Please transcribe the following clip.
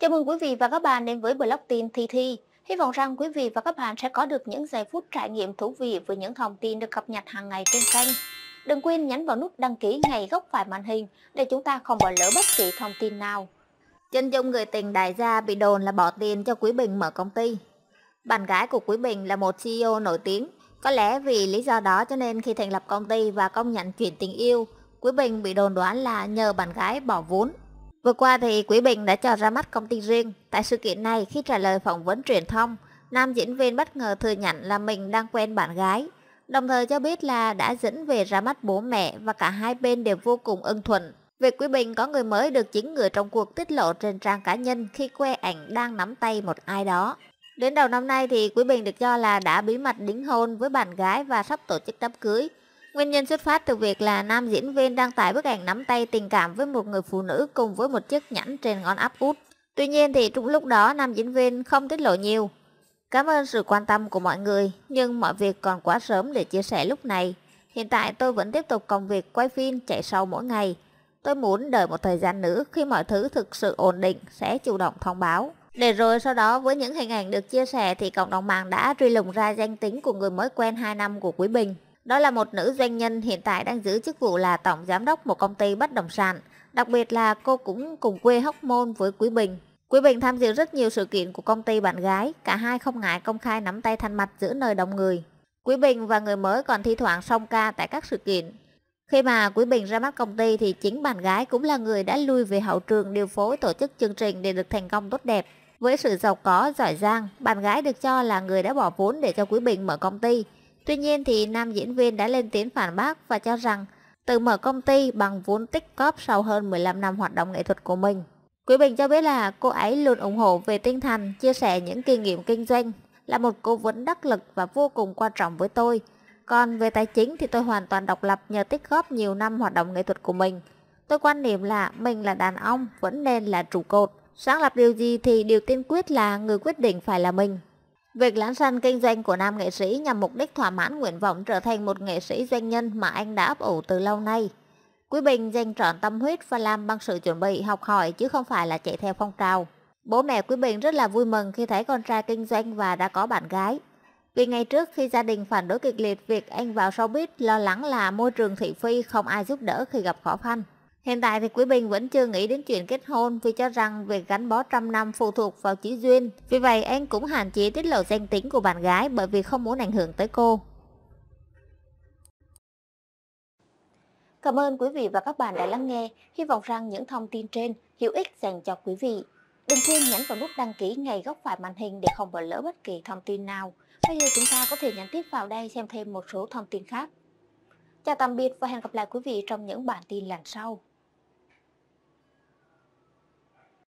Chào mừng quý vị và các bạn đến với blog tin Thi Thi. Hy vọng rằng quý vị và các bạn sẽ có được những giây phút trải nghiệm thú vị với những thông tin được cập nhật hàng ngày trên kênh. Đừng quên nhấn vào nút đăng ký ngay góc phải màn hình để chúng ta không bỏ lỡ bất kỳ thông tin nào. Chân dung người tình đại gia bị đồn là bỏ tiền cho Quý Bình mở công ty. Bạn gái của Quý Bình là một CEO nổi tiếng. Có lẽ vì lý do đó cho nên khi thành lập công ty và công nhận chuyện tình yêu, Quý Bình bị đồn đoán là nhờ bạn gái bỏ vốn Vừa qua thì Quý Bình đã cho ra mắt công ty riêng. Tại sự kiện này khi trả lời phỏng vấn truyền thông, nam diễn viên bất ngờ thừa nhận là mình đang quen bạn gái. Đồng thời cho biết là đã dẫn về ra mắt bố mẹ và cả hai bên đều vô cùng ân thuận. Việc Quý Bình có người mới được chính người trong cuộc tiết lộ trên trang cá nhân khi que ảnh đang nắm tay một ai đó. Đến đầu năm nay thì Quý Bình được cho là đã bí mật đính hôn với bạn gái và sắp tổ chức đám cưới. Nguyên nhân xuất phát từ việc là nam diễn viên đăng tải bức ảnh nắm tay tình cảm với một người phụ nữ cùng với một chiếc nhẫn trên ngón áp út. Tuy nhiên thì trong lúc đó nam diễn viên không tiết lộ nhiều. Cảm ơn sự quan tâm của mọi người, nhưng mọi việc còn quá sớm để chia sẻ lúc này. Hiện tại tôi vẫn tiếp tục công việc quay phim chạy sâu mỗi ngày. Tôi muốn đợi một thời gian nữa khi mọi thứ thực sự ổn định sẽ chủ động thông báo. Để rồi sau đó với những hình ảnh được chia sẻ thì cộng đồng mạng đã truy lùng ra danh tính của người mới quen 2 năm của Quý Bình. Đó là một nữ doanh nhân hiện tại đang giữ chức vụ là tổng giám đốc một công ty bất động sản. Đặc biệt là cô cũng cùng quê Hóc Môn với Quý Bình. Quý Bình tham dự rất nhiều sự kiện của công ty bạn gái, cả hai không ngại công khai nắm tay thanh mặt giữa nơi đông người. Quý Bình và người mới còn thi thoảng song ca tại các sự kiện. Khi mà Quý Bình ra mắt công ty thì chính bạn gái cũng là người đã lui về hậu trường điều phối tổ chức chương trình để được thành công tốt đẹp. Với sự giàu có, giỏi giang, bạn gái được cho là người đã bỏ vốn để cho Quý Bình mở công ty. Tuy nhiên thì nam diễn viên đã lên tiếng phản bác và cho rằng tự mở công ty bằng vốn tích cóp sau hơn 15 năm hoạt động nghệ thuật của mình. Quý Bình cho biết là cô ấy luôn ủng hộ về tinh thần, chia sẻ những kinh nghiệm kinh doanh, là một cố vấn đắc lực và vô cùng quan trọng với tôi. Còn về tài chính thì tôi hoàn toàn độc lập nhờ tích góp nhiều năm hoạt động nghệ thuật của mình. Tôi quan niệm là mình là đàn ông vẫn nên là trụ cột. Sáng lập điều gì thì điều tiên quyết là người quyết định phải là mình. Việc lán săn kinh doanh của nam nghệ sĩ nhằm mục đích thỏa mãn nguyện vọng trở thành một nghệ sĩ doanh nhân mà anh đã ấp ủ từ lâu nay. Quý Bình dành trọn tâm huyết và làm bằng sự chuẩn bị học hỏi chứ không phải là chạy theo phong trào. Bố mẹ Quý Bình rất là vui mừng khi thấy con trai kinh doanh và đã có bạn gái. Vì ngày trước khi gia đình phản đối kịch liệt việc anh vào showbiz lo lắng là môi trường thị phi không ai giúp đỡ khi gặp khó khăn. Hiện tại thì Quý Bình vẫn chưa nghĩ đến chuyện kết hôn vì cho rằng việc gắn bó trăm năm phụ thuộc vào chỉ duyên. Vì vậy anh cũng hạn chế tiết lộ danh tính của bạn gái bởi vì không muốn ảnh hưởng tới cô. Cảm ơn quý vị và các bạn đã lắng nghe. Hy vọng rằng những thông tin trên hữu ích dành cho quý vị. Đừng quên nhấn vào nút đăng ký ngay góc phải màn hình để không bỏ lỡ bất kỳ thông tin nào. Bây giờ chúng ta có thể nhắn tiếp vào đây xem thêm một số thông tin khác. Chào tạm biệt và hẹn gặp lại quý vị trong những bản tin lần sau.